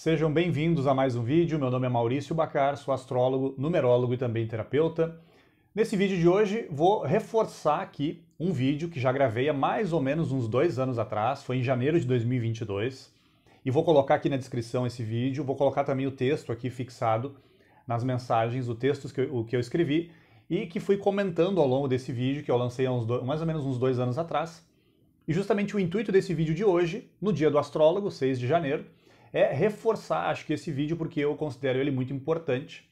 Sejam bem-vindos a mais um vídeo. Meu nome é Maurício Bacar, sou astrólogo, numerólogo e também terapeuta. Nesse vídeo de hoje, vou reforçar aqui um vídeo que já gravei há mais ou menos uns dois anos atrás, foi em janeiro de 2022. E vou colocar aqui na descrição esse vídeo, vou colocar também o texto aqui fixado nas mensagens, o texto que eu, que eu escrevi e que fui comentando ao longo desse vídeo, que eu lancei há uns dois, mais ou menos uns dois anos atrás. E justamente o intuito desse vídeo de hoje, no dia do astrólogo, 6 de janeiro, é reforçar, acho que esse vídeo, porque eu considero ele muito importante.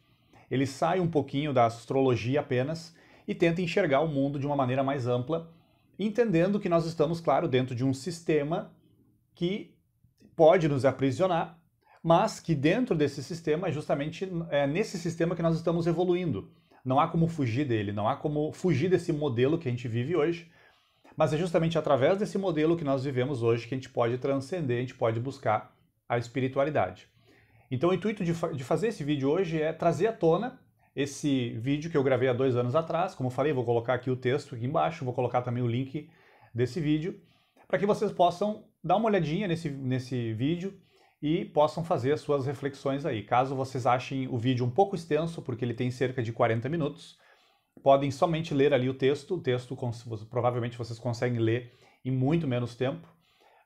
Ele sai um pouquinho da astrologia apenas e tenta enxergar o mundo de uma maneira mais ampla, entendendo que nós estamos, claro, dentro de um sistema que pode nos aprisionar, mas que dentro desse sistema, é justamente é nesse sistema que nós estamos evoluindo. Não há como fugir dele, não há como fugir desse modelo que a gente vive hoje, mas é justamente através desse modelo que nós vivemos hoje que a gente pode transcender, a gente pode buscar a espiritualidade. Então, o intuito de, fa de fazer esse vídeo hoje é trazer à tona esse vídeo que eu gravei há dois anos atrás. Como eu falei, vou colocar aqui o texto aqui embaixo, vou colocar também o link desse vídeo, para que vocês possam dar uma olhadinha nesse, nesse vídeo e possam fazer suas reflexões aí. Caso vocês achem o vídeo um pouco extenso, porque ele tem cerca de 40 minutos, podem somente ler ali o texto. O texto provavelmente vocês conseguem ler em muito menos tempo,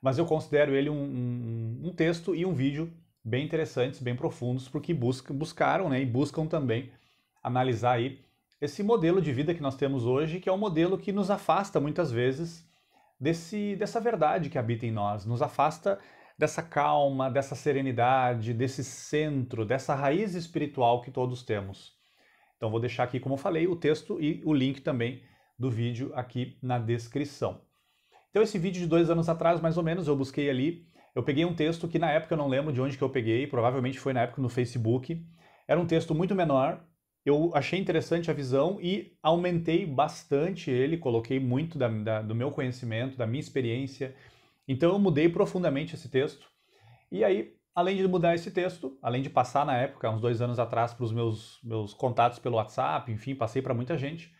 mas eu considero ele um, um um texto e um vídeo bem interessantes, bem profundos, porque busca, buscaram né, e buscam também analisar aí esse modelo de vida que nós temos hoje, que é um modelo que nos afasta muitas vezes desse, dessa verdade que habita em nós, nos afasta dessa calma, dessa serenidade, desse centro, dessa raiz espiritual que todos temos. Então vou deixar aqui, como eu falei, o texto e o link também do vídeo aqui na descrição. Então esse vídeo de dois anos atrás, mais ou menos, eu busquei ali eu peguei um texto que na época eu não lembro de onde que eu peguei, provavelmente foi na época no Facebook. Era um texto muito menor, eu achei interessante a visão e aumentei bastante ele, coloquei muito da, da, do meu conhecimento, da minha experiência. Então eu mudei profundamente esse texto. E aí, além de mudar esse texto, além de passar na época, uns dois anos atrás, para os meus, meus contatos pelo WhatsApp, enfim, passei para muita gente,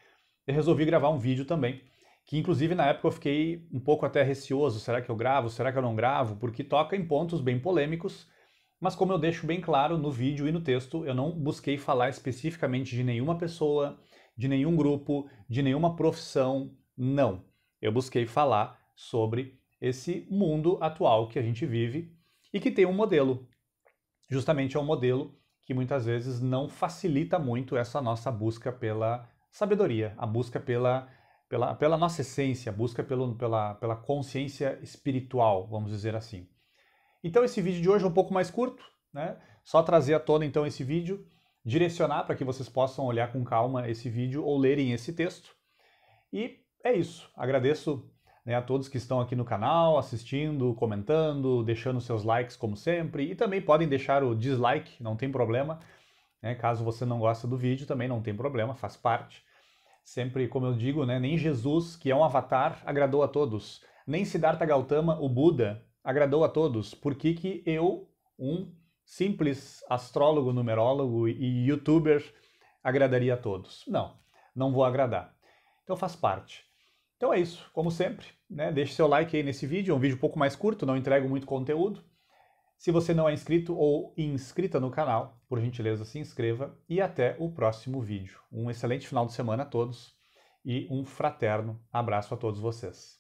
eu resolvi gravar um vídeo também que inclusive na época eu fiquei um pouco até receoso, será que eu gravo, será que eu não gravo, porque toca em pontos bem polêmicos, mas como eu deixo bem claro no vídeo e no texto, eu não busquei falar especificamente de nenhuma pessoa, de nenhum grupo, de nenhuma profissão, não. Eu busquei falar sobre esse mundo atual que a gente vive e que tem um modelo. Justamente é um modelo que muitas vezes não facilita muito essa nossa busca pela sabedoria, a busca pela pela, pela nossa essência, busca pelo, pela, pela consciência espiritual, vamos dizer assim. Então esse vídeo de hoje é um pouco mais curto, né? Só trazer à tona então esse vídeo, direcionar para que vocês possam olhar com calma esse vídeo ou lerem esse texto. E é isso. Agradeço né, a todos que estão aqui no canal, assistindo, comentando, deixando seus likes como sempre. E também podem deixar o dislike, não tem problema. Né? Caso você não gosta do vídeo, também não tem problema, faz parte. Sempre, como eu digo, né, nem Jesus, que é um avatar, agradou a todos. Nem Siddhartha Gautama, o Buda, agradou a todos. Por que, que eu, um simples astrólogo, numerólogo e youtuber, agradaria a todos? Não, não vou agradar. Então faz parte. Então é isso, como sempre, né? deixe seu like aí nesse vídeo, é um vídeo um pouco mais curto, não entrego muito conteúdo. Se você não é inscrito ou inscrita no canal, por gentileza se inscreva e até o próximo vídeo. Um excelente final de semana a todos e um fraterno abraço a todos vocês.